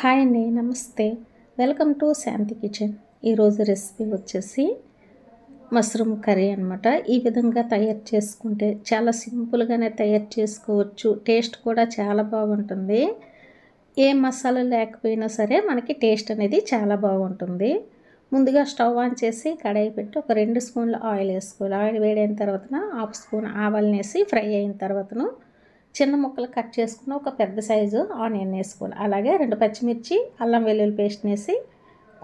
hi అండి నమస్తే welcome to Shanti kitchen ఈరోజు రెసిపీ వచ్చేసి మష్రూమ్ కర్రీ అనమాట ఈ విధంగా తయారు చేసుకుంటే చాలా సింపుల్గానే తయారు చేసుకోవచ్చు టేస్ట్ కూడా చాలా బాగుంటుంది ఏ మసాలా లేకపోయినా సరే మనకి టేస్ట్ అనేది చాలా బాగుంటుంది ముందుగా స్టవ్ ఆన్ చేసి కడాయి పెట్టి ఒక రెండు స్పూన్లు ఆయిల్ వేసుకోవాలి ఆయిల్ వేడైన తర్వాత హాఫ్ స్పూన్ ఆవాలనేసి వేసి ఫ్రై అయిన తర్వాతను చిన్న ముక్కలు కట్ చేసుకుని ఒక పెద్ద సైజు ఆనియన్ వేసుకోవాలి అలాగే రెండు పచ్చిమిర్చి అల్లం వెల్లుల్లి పేస్ట్ వేసి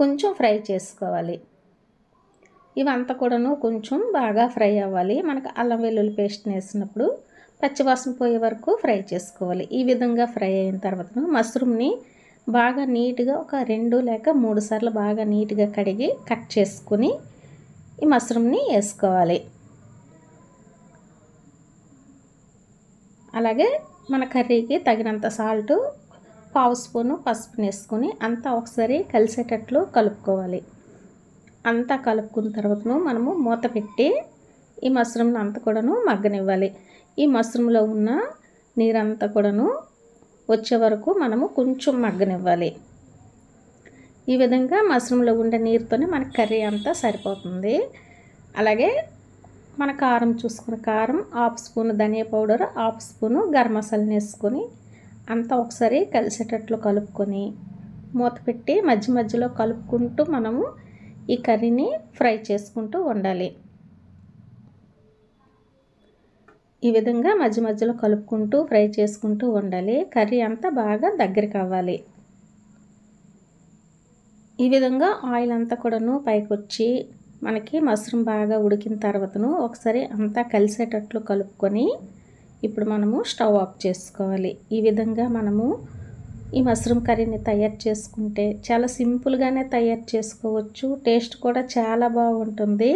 కొంచెం ఫ్రై చేసుకోవాలి ఇవంతా కూడాను కొంచెం బాగా ఫ్రై అవ్వాలి మనకు అల్లం వెల్లుల్లి పేస్ట్ వేసినప్పుడు పచ్చివాసన పోయే వరకు ఫ్రై చేసుకోవాలి ఈ విధంగా ఫ్రై అయిన తర్వాత మష్రూమ్ని బాగా నీట్గా ఒక రెండు లేక మూడు సార్లు బాగా నీట్గా కడిగి కట్ చేసుకుని ఈ మష్రూమ్ని వేసుకోవాలి అలాగే మన కర్రీకి తగినంత సాల్ట్ పావు స్పూను పసుపు వేసుకొని అంతా ఒకసారి కలిసేటట్లు కలుపుకోవాలి అంతా కలుపుకున్న తర్వాత మనము మూత పెట్టి ఈ మష్రూమ్ని అంత కూడాను మగ్గనివ్వాలి ఈ మష్రూమ్లో ఉన్న నీరంతా కూడాను వచ్చే వరకు మనము కొంచెం మగ్గనివ్వాలి ఈ విధంగా మష్రూమ్లో ఉండే నీరుతోనే మనకి కర్రీ అంతా సరిపోతుంది అలాగే మన కారం చూసుకున్న కారం హాఫ్ స్పూన్ ధనియా powder half spoon garam masala వేసుకొని అంతా ఒకసారి కలిసేటట్లు కలుపుకొని మూత పెట్టి మధ్య మధ్యలో కలుపుకుంటూ మనము ఈ కర్రీని ఫ్రై చేసుకుంటూ ఉండాలి ఈ విధంగా మధ్య మధ్యలో కలుపుకుంటూ ఫ్రై చేసుకుంటూ ఉండాలి కర్రీ అంతా బాగా దగ్గరికి అవ్వాలి ఈ విధంగా ఆయిల్ అంతా కూడాను పైకి వచ్చి మనకి మష్రూమ్ బాగా ఉడికిన తర్వాతను ఒకసారి అంతా కలిసేటట్లు కలుపుకొని ఇప్పుడు మనము స్టవ్ ఆఫ్ చేసుకోవాలి ఈ విధంగా మనము ఈ మష్రూమ్ కర్రీని తయారు చేసుకుంటే చాలా సింపుల్గానే తయారు చేసుకోవచ్చు టేస్ట్ కూడా చాలా బాగుంటుంది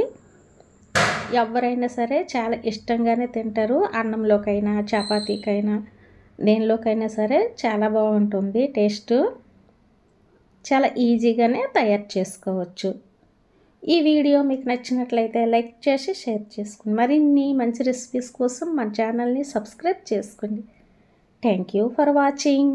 ఎవరైనా సరే చాలా ఇష్టంగానే తింటారు అన్నంలోకైనా చపాతీకైనా దేనిలోకైనా సరే చాలా బాగుంటుంది టేస్ట్ చాలా ఈజీగానే తయారు చేసుకోవచ్చు ఈ వీడియో మీకు నచ్చినట్లయితే లైక్ చేసి షేర్ చేసుకోండి మరిన్ని మంచి రెసిపీస్ కోసం మా ఛానల్ని సబ్స్క్రైబ్ చేసుకోండి థ్యాంక్ యూ ఫర్ వాచింగ్